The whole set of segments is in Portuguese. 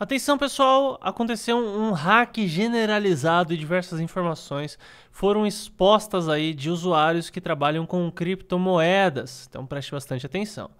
Atenção pessoal, aconteceu um hack generalizado e diversas informações foram expostas aí de usuários que trabalham com criptomoedas, então preste bastante atenção.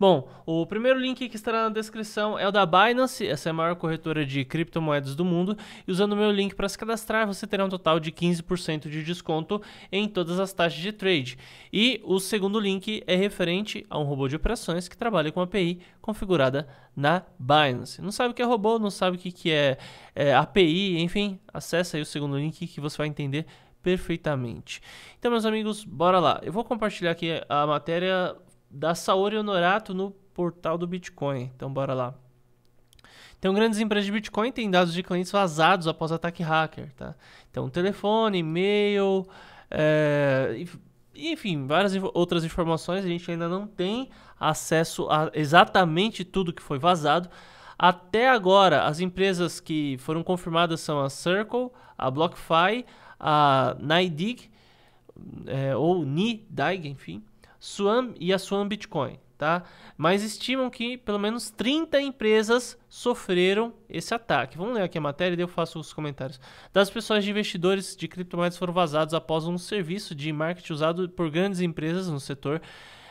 Bom, o primeiro link que estará na descrição é o da Binance, essa é a maior corretora de criptomoedas do mundo, e usando o meu link para se cadastrar você terá um total de 15% de desconto em todas as taxas de trade. E o segundo link é referente a um robô de operações que trabalha com API configurada na Binance. Não sabe o que é robô, não sabe o que, que é, é API, enfim, acessa aí o segundo link que você vai entender perfeitamente. Então, meus amigos, bora lá. Eu vou compartilhar aqui a matéria da Saori Honorato no portal do Bitcoin. Então, bora lá. Então, grandes empresas de Bitcoin têm dados de clientes vazados após ataque hacker, tá? Então, telefone, e-mail, é, e, enfim, várias outras informações. A gente ainda não tem acesso a exatamente tudo que foi vazado. Até agora, as empresas que foram confirmadas são a Circle, a BlockFi, a NIDIG, é, ou NIDIG, enfim, Swam e a Swan Bitcoin tá? Mas estimam que pelo menos 30 empresas sofreram esse ataque. Vamos ler aqui a matéria e eu faço os comentários. Das pessoas de investidores de criptomoedas foram vazados após um serviço de marketing usado por grandes empresas no setor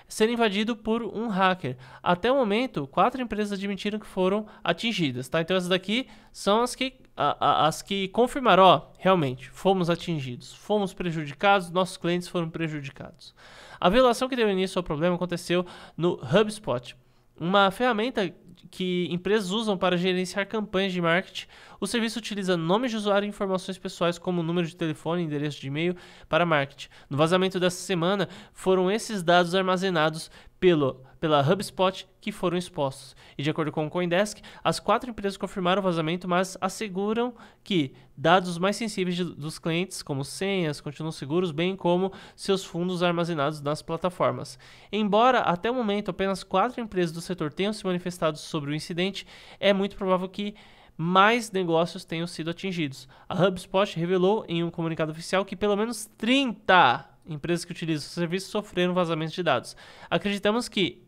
ser invadido por um hacker. Até o momento, quatro empresas admitiram que foram atingidas, tá? Então essas daqui são as que a, a, as que confirmaram, ó, realmente, fomos atingidos, fomos prejudicados, nossos clientes foram prejudicados. A violação que deu início ao problema aconteceu no HubSpot, uma ferramenta que empresas usam para gerenciar campanhas de marketing. O serviço utiliza nomes de usuário e informações pessoais como número de telefone e endereço de e-mail para marketing. No vazamento dessa semana, foram esses dados armazenados pelo, pela HubSpot que foram expostos. E de acordo com o Coindesk, as quatro empresas confirmaram o vazamento, mas asseguram que dados mais sensíveis de, dos clientes, como senhas, continuam seguros, bem como seus fundos armazenados nas plataformas. Embora até o momento apenas quatro empresas do setor tenham se manifestado sobre o incidente, é muito provável que mais negócios tenham sido atingidos. A HubSpot revelou em um comunicado oficial que pelo menos 30 empresas que utilizam o serviço sofreram vazamentos de dados. Acreditamos que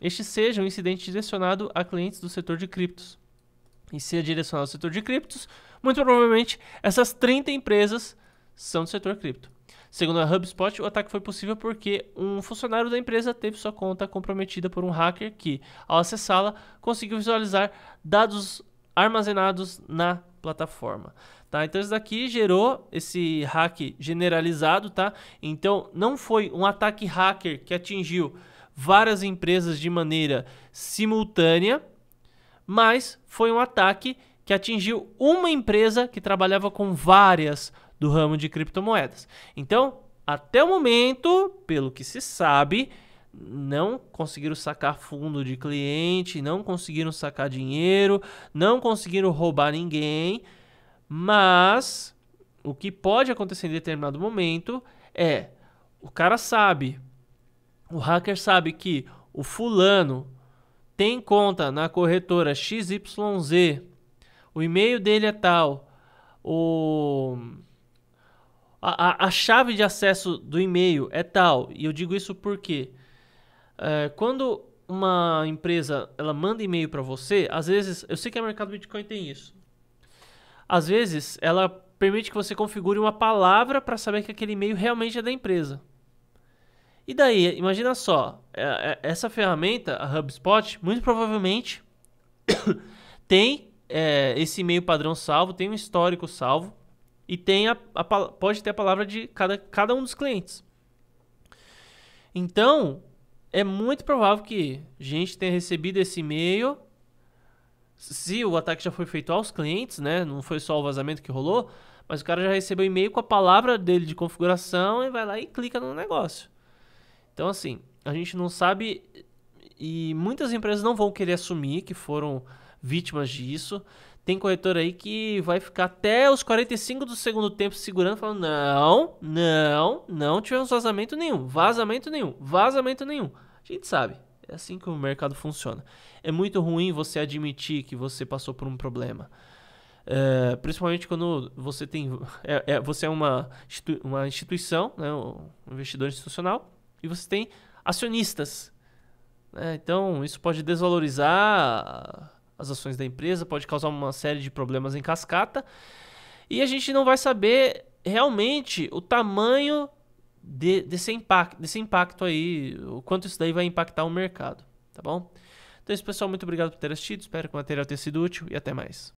este seja um incidente direcionado a clientes do setor de criptos. E se é direcionado ao setor de criptos, muito provavelmente essas 30 empresas são do setor cripto. Segundo a HubSpot, o ataque foi possível porque um funcionário da empresa teve sua conta comprometida por um hacker que, ao acessá-la, conseguiu visualizar dados armazenados na plataforma. Tá? Então isso daqui gerou esse hack generalizado, tá? Então não foi um ataque hacker que atingiu várias empresas de maneira simultânea, mas foi um ataque que atingiu uma empresa que trabalhava com várias do ramo de criptomoedas. Então, até o momento, pelo que se sabe, não conseguiram sacar fundo de cliente, não conseguiram sacar dinheiro, não conseguiram roubar ninguém, mas o que pode acontecer em determinado momento é o cara sabe, o hacker sabe que o fulano tem conta na corretora XYZ, o e-mail dele é tal, o a, a, chave de acesso do e-mail é tal. E eu digo isso porque é, quando uma empresa ela manda e-mail para você, às vezes, eu sei que o mercado Bitcoin tem isso. Às vezes, ela permite que você configure uma palavra para saber que aquele e-mail realmente é da empresa. E daí, imagina só, é, é, essa ferramenta, a HubSpot, muito provavelmente tem é, esse e-mail padrão salvo, tem um histórico salvo e tem a, a, pode ter a palavra de cada, cada um dos clientes. Então, é muito provável que a gente tenha recebido esse e-mail. Se o ataque já foi feito aos clientes, né? Não foi só o vazamento que rolou, mas o cara já recebeu e-mail com a palavra dele de configuração e vai lá e clica no negócio. Então, assim, a gente não sabe e muitas empresas não vão querer assumir que foram vítimas disso. Tem corretor aí que vai ficar até os 45 do segundo tempo segurando, falando: não, não, não tivemos vazamento nenhum, vazamento nenhum, vazamento nenhum. A gente sabe, é assim que o mercado funciona. É muito ruim você admitir que você passou por um problema. É, principalmente quando você tem é, é, você é uma, uma instituição né, um investidor institucional e você tem acionistas né. então isso pode desvalorizar as ações da empresa, pode causar uma série de problemas em cascata. E a gente não vai saber realmente o tamanho de, desse, impacto, desse impacto aí, o quanto isso daí vai impactar o mercado, tá bom? Então é isso, pessoal. Muito obrigado por ter assistido. Espero que o material tenha sido útil e até mais.